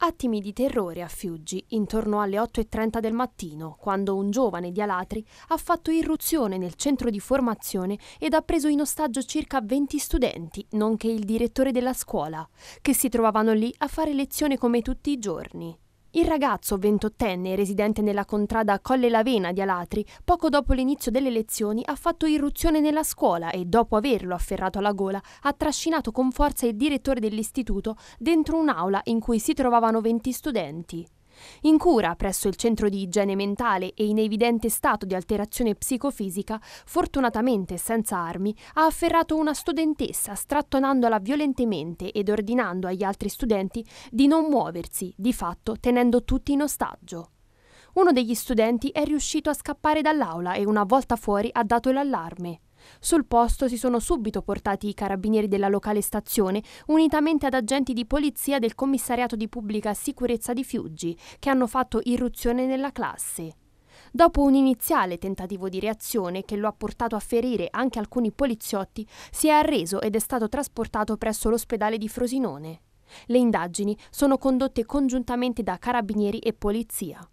Attimi di terrore a Fiuggi intorno alle 8.30 del mattino, quando un giovane di Alatri ha fatto irruzione nel centro di formazione ed ha preso in ostaggio circa 20 studenti, nonché il direttore della scuola, che si trovavano lì a fare lezione come tutti i giorni. Il ragazzo ventottenne residente nella contrada Colle Lavena di Alatri, poco dopo l'inizio delle lezioni ha fatto irruzione nella scuola e dopo averlo afferrato alla gola ha trascinato con forza il direttore dell'istituto dentro un'aula in cui si trovavano 20 studenti. In cura presso il centro di igiene mentale e in evidente stato di alterazione psicofisica, fortunatamente senza armi, ha afferrato una studentessa strattonandola violentemente ed ordinando agli altri studenti di non muoversi, di fatto tenendo tutti in ostaggio. Uno degli studenti è riuscito a scappare dall'aula e una volta fuori ha dato l'allarme. Sul posto si sono subito portati i carabinieri della locale stazione, unitamente ad agenti di polizia del commissariato di pubblica sicurezza di Fiuggi, che hanno fatto irruzione nella classe. Dopo un iniziale tentativo di reazione che lo ha portato a ferire anche alcuni poliziotti, si è arreso ed è stato trasportato presso l'ospedale di Frosinone. Le indagini sono condotte congiuntamente da carabinieri e polizia.